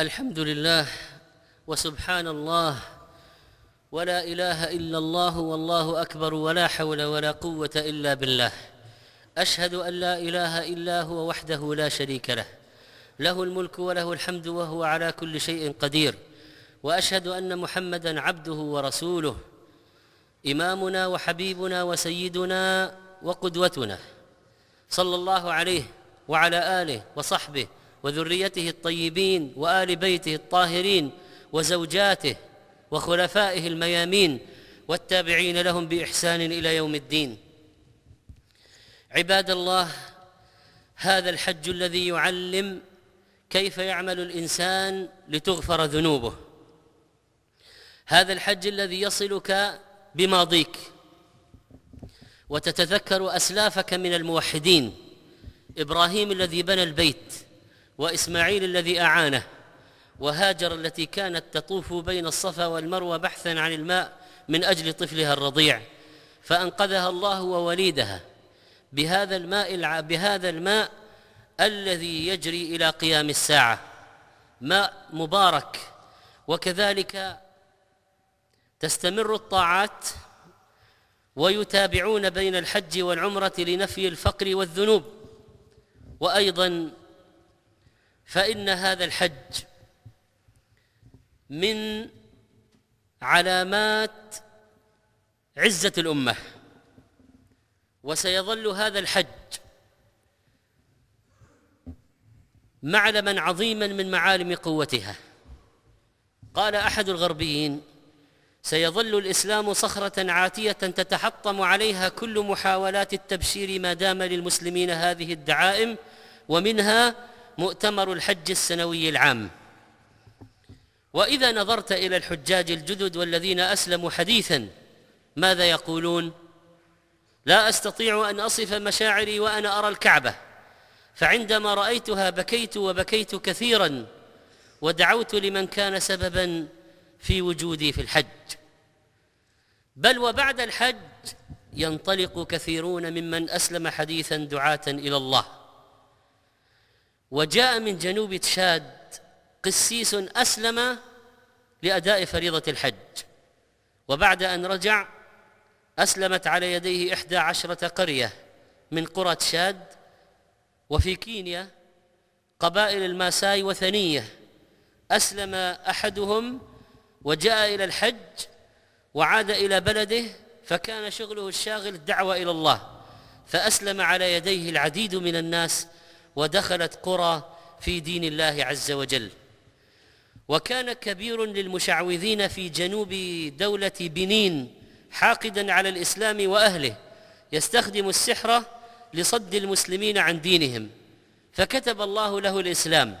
الحمد لله وسبحان الله ولا اله الا الله والله اكبر ولا حول ولا قوه الا بالله اشهد ان لا اله الا هو وحده لا شريك له له الملك وله الحمد وهو على كل شيء قدير واشهد ان محمدا عبده ورسوله امامنا وحبيبنا وسيدنا وقدوتنا صلى الله عليه وعلى اله وصحبه وذريته الطيبين وال بيته الطاهرين وزوجاته وخلفائه الميامين والتابعين لهم باحسان الى يوم الدين عباد الله هذا الحج الذي يعلم كيف يعمل الانسان لتغفر ذنوبه هذا الحج الذي يصلك بماضيك وتتذكر اسلافك من الموحدين ابراهيم الذي بنى البيت واسماعيل الذي اعانه وهاجر التي كانت تطوف بين الصفا والمروه بحثا عن الماء من اجل طفلها الرضيع فانقذها الله ووليدها بهذا الماء بهذا الماء الذي يجري الى قيام الساعه ماء مبارك وكذلك تستمر الطاعات ويتابعون بين الحج والعمره لنفي الفقر والذنوب وايضا فإن هذا الحج من علامات عزة الأمة وسيظل هذا الحج معلما عظيما من معالم قوتها قال أحد الغربيين سيظل الإسلام صخرة عاتية تتحطم عليها كل محاولات التبشير ما دام للمسلمين هذه الدعائم ومنها مؤتمر الحج السنوي العام واذا نظرت الى الحجاج الجدد والذين اسلموا حديثا ماذا يقولون لا استطيع ان اصف مشاعري وانا ارى الكعبه فعندما رايتها بكيت وبكيت كثيرا ودعوت لمن كان سببا في وجودي في الحج بل وبعد الحج ينطلق كثيرون ممن اسلم حديثا دعاه الى الله وجاء من جنوب تشاد قسيس أسلم لأداء فريضة الحج وبعد أن رجع أسلمت على يديه إحدى عشرة قرية من قرى تشاد وفي كينيا قبائل الماساي وثنية أسلم أحدهم وجاء إلى الحج وعاد إلى بلده فكان شغله الشاغل الدعوة إلى الله فأسلم على يديه العديد من الناس ودخلت قرى في دين الله عز وجل وكان كبير للمشعوذين في جنوب دولة بنين حاقدا على الإسلام وأهله يستخدم السحر لصد المسلمين عن دينهم فكتب الله له الإسلام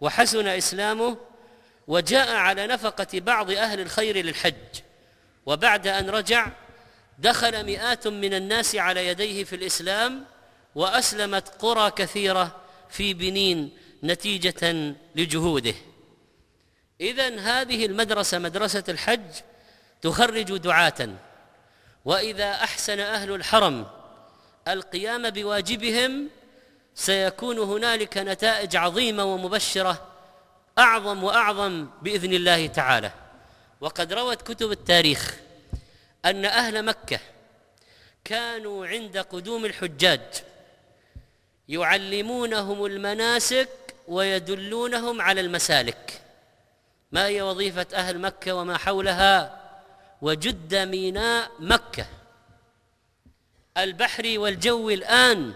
وحسن إسلامه وجاء على نفقة بعض أهل الخير للحج وبعد أن رجع دخل مئات من الناس على يديه في الإسلام واسلمت قرى كثيره في بنين نتيجه لجهوده اذا هذه المدرسه مدرسه الحج تخرج دعاه واذا احسن اهل الحرم القيام بواجبهم سيكون هنالك نتائج عظيمه ومبشره اعظم واعظم باذن الله تعالى وقد روت كتب التاريخ ان اهل مكه كانوا عند قدوم الحجاج يعلمونهم المناسك ويدلونهم على المسالك ما هي وظيفة أهل مكة وما حولها وجد ميناء مكة البحر والجو الآن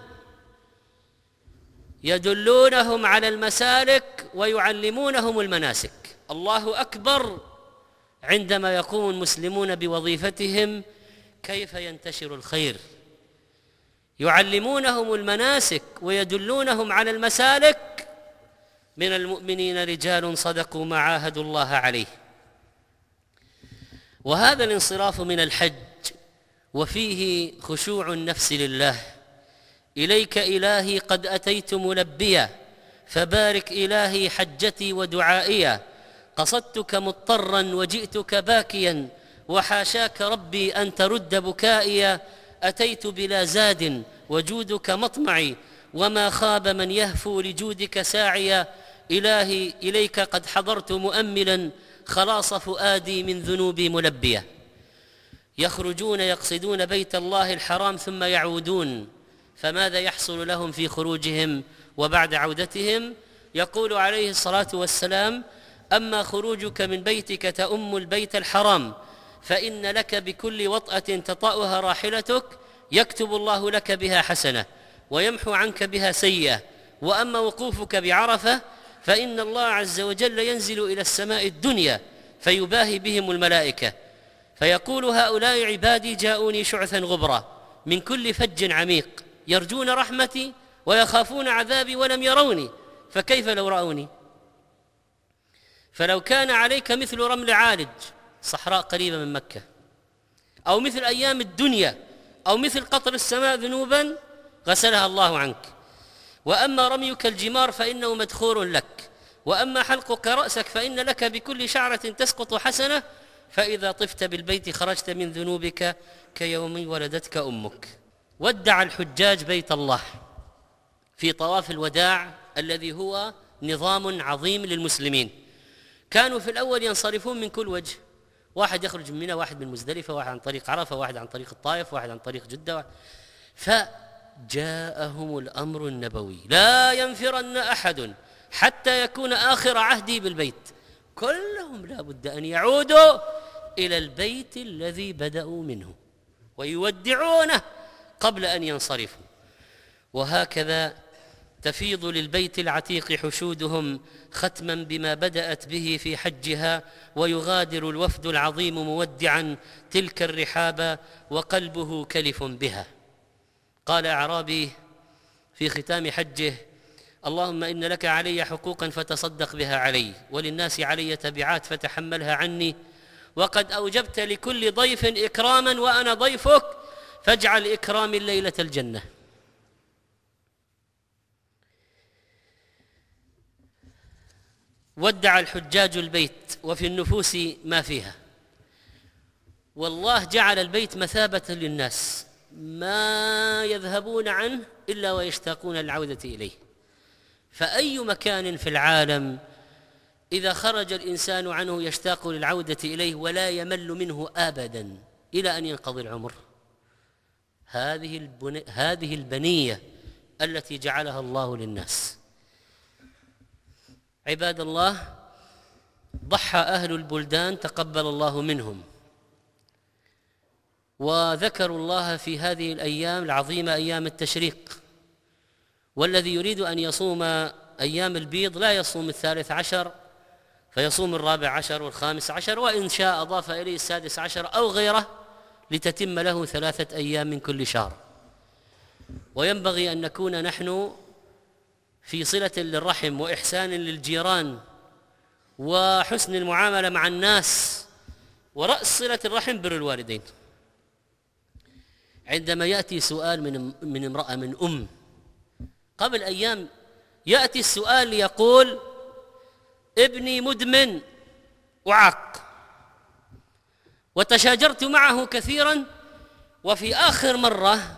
يدلونهم على المسالك ويعلمونهم المناسك الله أكبر عندما يقوم المسلمون بوظيفتهم كيف ينتشر الخير يعلمونهم المناسك ويدلونهم على المسالك من المؤمنين رجال صدقوا ما عاهدوا الله عليه وهذا الانصراف من الحج وفيه خشوع النفس لله اليك الهي قد اتيت ملبيا فبارك الهي حجتي ودعائيا قصدتك مضطرا وجئتك باكيا وحاشاك ربي ان ترد بكائيا أتيت بلا زاد وجودك مطمعي وما خاب من يهفو لجودك ساعيا إلهي إليك قد حضرت مؤملا خلاص فؤادي من ذنوبي ملبية يخرجون يقصدون بيت الله الحرام ثم يعودون فماذا يحصل لهم في خروجهم وبعد عودتهم يقول عليه الصلاة والسلام أما خروجك من بيتك تأم البيت الحرام فإن لك بكل وطأة تطأها راحلتك يكتب الله لك بها حسنة ويمحو عنك بها سيئة وأما وقوفك بعرفة فإن الله عز وجل ينزل إلى السماء الدنيا فيباهي بهم الملائكة فيقول هؤلاء عبادي جاءوني شعثا غبرا من كل فج عميق يرجون رحمتي ويخافون عذابي ولم يروني فكيف لو رأوني فلو كان عليك مثل رمل عالج صحراء قريبة من مكة أو مثل أيام الدنيا أو مثل قطر السماء ذنوبا غسلها الله عنك وأما رميك الجمار فإنه مدخور لك وأما حلقك رأسك فإن لك بكل شعرة تسقط حسنة فإذا طفت بالبيت خرجت من ذنوبك كيوم ولدتك أمك ودع الحجاج بيت الله في طواف الوداع الذي هو نظام عظيم للمسلمين كانوا في الأول ينصرفون من كل وجه واحد يخرج من منى واحد من مزدلفه واحد عن طريق عرفه واحد عن طريق الطائف واحد عن طريق جده واحد فجاءهم الامر النبوي لا ينفرن احد حتى يكون اخر عهدي بالبيت كلهم لا بد ان يعودوا الى البيت الذي بداوا منه ويودعونه قبل ان ينصرفوا وهكذا تفيض للبيت العتيق حشودهم ختما بما بدات به في حجها ويغادر الوفد العظيم مودعا تلك الرحاب وقلبه كلف بها قال اعرابي في ختام حجه اللهم ان لك علي حقوقا فتصدق بها علي وللناس علي تبعات فتحملها عني وقد اوجبت لكل ضيف اكراما وانا ضيفك فاجعل اكرامي الليله الجنه ودع الحجاج البيت وفي النفوس ما فيها والله جعل البيت مثابة للناس ما يذهبون عنه إلا ويشتاقون للعودة إليه فأي مكان في العالم إذا خرج الإنسان عنه يشتاق للعودة إليه ولا يمل منه أبدا إلى أن ينقضي العمر هذه هذه البنية التي جعلها الله للناس عباد الله ضحى اهل البلدان تقبل الله منهم وذكروا الله في هذه الايام العظيمه ايام التشريق والذي يريد ان يصوم ايام البيض لا يصوم الثالث عشر فيصوم الرابع عشر والخامس عشر وان شاء اضاف اليه السادس عشر او غيره لتتم له ثلاثه ايام من كل شهر وينبغي ان نكون نحن في صلة للرحم وإحسان للجيران وحسن المعاملة مع الناس ورأس صلة الرحم بر الوالدين عندما يأتي سؤال من من امرأة من أم قبل أيام يأتي السؤال ليقول ابني مدمن وعاق وتشاجرت معه كثيرا وفي آخر مرة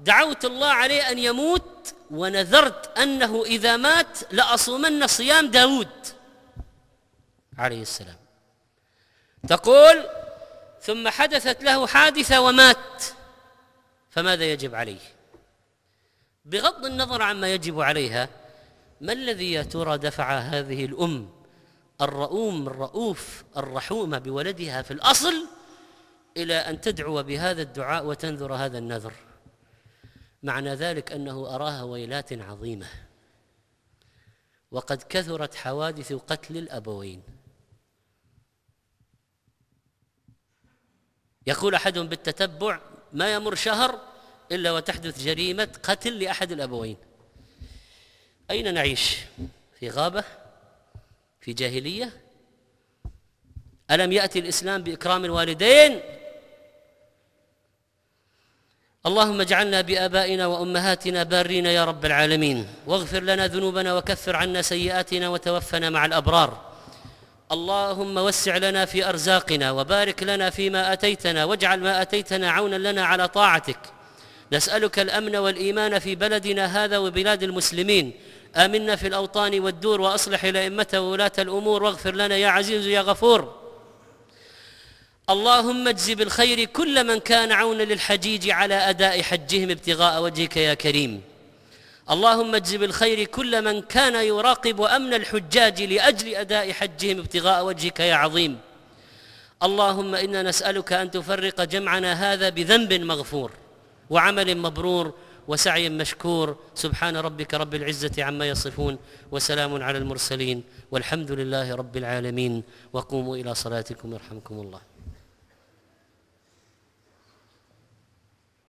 دعوت الله عليه أن يموت ونذرت أنه إذا مات لأصومن صيام داود عليه السلام تقول ثم حدثت له حادثة ومات فماذا يجب عليه بغض النظر عما يجب عليها ما الذي يا ترى دفع هذه الأم الرؤوم الرؤوف الرحومة بولدها في الأصل إلى أن تدعو بهذا الدعاء وتنذر هذا النذر معنى ذلك انه اراها ويلات عظيمه وقد كثرت حوادث قتل الابوين يقول احدهم بالتتبع ما يمر شهر الا وتحدث جريمه قتل لاحد الابوين اين نعيش في غابه في جاهليه الم ياتي الاسلام باكرام الوالدين اللهم اجعلنا بآبائنا وأمهاتنا بارين يا رب العالمين واغفر لنا ذنوبنا وكفر عنا سيئاتنا وتوفنا مع الأبرار اللهم وسع لنا في أرزاقنا وبارك لنا فيما أتيتنا واجعل ما أتيتنا عونا لنا على طاعتك نسألك الأمن والإيمان في بلدنا هذا وبلاد المسلمين آمنا في الأوطان والدور وأصلح لأمة وولاة الأمور واغفر لنا يا عزيز يا غفور اللهم اجزي بالخير كل من كان عونا للحجيج على اداء حجهم ابتغاء وجهك يا كريم اللهم اجزي بالخير كل من كان يراقب امن الحجاج لاجل اداء حجهم ابتغاء وجهك يا عظيم اللهم انا نسالك ان تفرق جمعنا هذا بذنب مغفور وعمل مبرور وسعي مشكور سبحان ربك رب العزه عما يصفون وسلام على المرسلين والحمد لله رب العالمين وقوموا الى صلاتكم يرحمكم الله